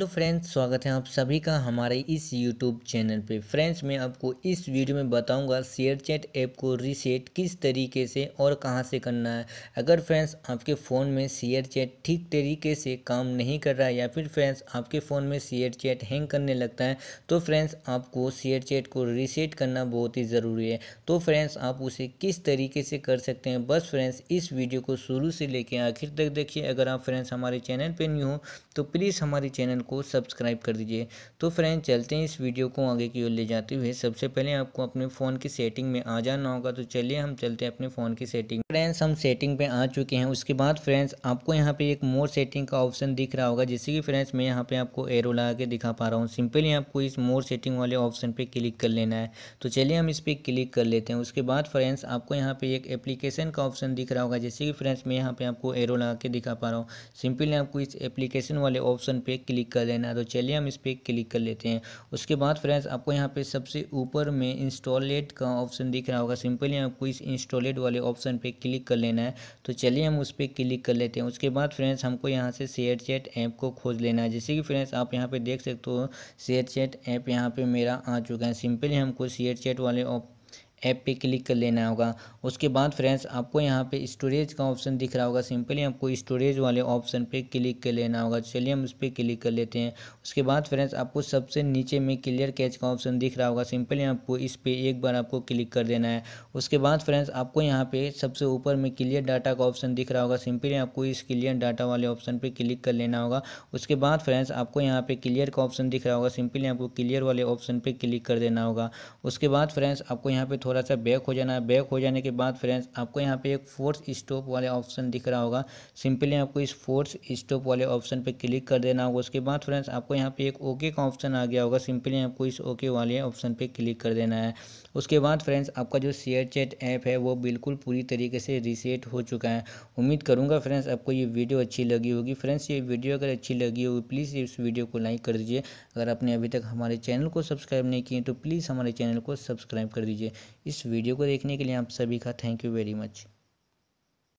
hello friends स्वागत है आप सभी का हमारे इस यूट्यूब चैनल पे फ्रेंड्स मैं आपको इस वीडियो में बताऊंगा शेयर चैट ऐप को रीसेट किस तरीके से और कहां से करना है अगर फ्रेंड्स आपके फ़ोन में शेयर चैट ठीक तरीके से काम नहीं कर रहा है या फिर फ्रेंड्स आपके फ़ोन में शेयर चैट हैंग करने लगता है तो फ्रेंड्स आपको शेयर चैट को रीसेट करना बहुत ही ज़रूरी है तो फ्रेंड्स आप उसे किस तरीके से कर सकते हैं बस फ्रेंड्स इस वीडियो को शुरू से लेकर आखिर तक देखिए अगर आप फ्रेंड्स हमारे चैनल पर न्यू हो तो प्लीज़ हमारे चैनल को सब्सक्राइब कर दीजिए तो फ्रेंड चलते हैं इस वीडियो को आगे की ओर ले जाते हुए सबसे पहले आपको अपने फ़ोन की सेटिंग में आ जाना होगा तो चलिए हम चलते हैं अपने फ़ोन की सेटिंग फ्रेंड्स हम सेटिंग पे आ चुके हैं उसके बाद फ्रेंड्स आपको यहाँ पे एक मोर सेटिंग का ऑप्शन दिख रहा होगा जैसे कि फ्रेंड्स मैं यहाँ पर आपको एरो लगा के दिखा पा रहा हूँ सिंपली आपको इस मोर सेटिंग वाले ऑप्शन पर क्लिक कर लेना है तो चलिए हम इस पर क्लिक कर लेते हैं उसके बाद फ्रेंड्स आपको यहाँ पे एक एप्लीकेशन का ऑप्शन दिख रहा होगा जैसे कि फ्रेंड्स मैं यहाँ पे आपको एरो लगा के दिखा पा रहा हूँ सिंपली आपको इस एप्लीकेशन वाले ऑप्शन पर क्लिक कर कर लेना है तो चलिए हम इस पर क्लिक कर लेते हैं उसके बाद फ्रेंड्स आपको यहाँ पे सबसे ऊपर में इंस्टॉलेट का ऑप्शन दिख रहा होगा सिंपली आपको इस इंस्टॉलेट वाले ऑप्शन पर क्लिक कर लेना है तो चलिए हम उस पर क्लिक कर लेते हैं उसके बाद फ्रेंड्स हमको यहाँ से शेयर चैट ऐप को खोज लेना है जैसे कि फ्रेंड्स आप यहाँ पर देख सकते हो शेयर चैट ऐप यहाँ पर मेरा आ चुका है सिंपली हमको शेयर चैट वाले ऐप पे क्लिक कर लेना होगा उसके बाद फ्रेंड्स आपको यहाँ पे स्टोरेज का ऑप्शन दिख रहा होगा सिंपली आपको स्टोरेज वाले ऑप्शन पे क्लिक कर लेना होगा चलिए हम उस पर क्लिक कर लेते हैं उसके बाद फ्रेंड्स आपको सबसे नीचे में क्लियर कैच का ऑप्शन दिख रहा होगा सिंपली आपको इस पर एक बार आपको क्लिक कर देना है उसके बाद फ्रेंड्स आपको यहाँ पे सबसे ऊपर में क्लियर डाटा का ऑप्शन दिख रहा होगा सिंपली आपको इस क्लियर डाटा वाले ऑप्शन पर क्लिक कर लेना होगा उसके बाद फ्रेंड्स आपको यहाँ पे क्लियर का ऑप्शन दिख रहा होगा सिंपली आपको क्लियर वाले ऑप्शन पर क्लिक कर देना होगा उसके बाद फ्रेंड्स आपको यहाँ पे थोड़ा सा बैक हो जाना है बैक हो जाने के बाद फ्रेंड्स आपको यहाँ पे एक फोर्स स्टॉप वाले ऑप्शन दिख रहा होगा सिंपली आपको इस फोर्स स्टॉप वाले ऑप्शन पे क्लिक कर देना होगा उसके बाद फ्रेंड्स आपको यहाँ पे एक ओके का ऑप्शन आ गया होगा सिंपली आपको इस ओके वाले ऑप्शन पर क्लिक कर देना है उसके बाद फ्रेंड्स आपका जो शेयर चैट ऐप है वो बिल्कुल पूरी तरीके से रिसेट हो चुका है उम्मीद करूँगा फ्रेंड्स आपको ये वीडियो अच्छी लगी होगी फ्रेंड्स ये वीडियो अगर अच्छी लगी होगी प्लीज़ इस वीडियो को लाइक कर दीजिए अगर आपने अभी तक हमारे चैनल को सब्सक्राइब नहीं किए तो प्लीज़ हमारे चैनल को सब्सक्राइब कर दीजिए इस वीडियो को देखने के लिए आप सभी का थैंक यू वेरी मच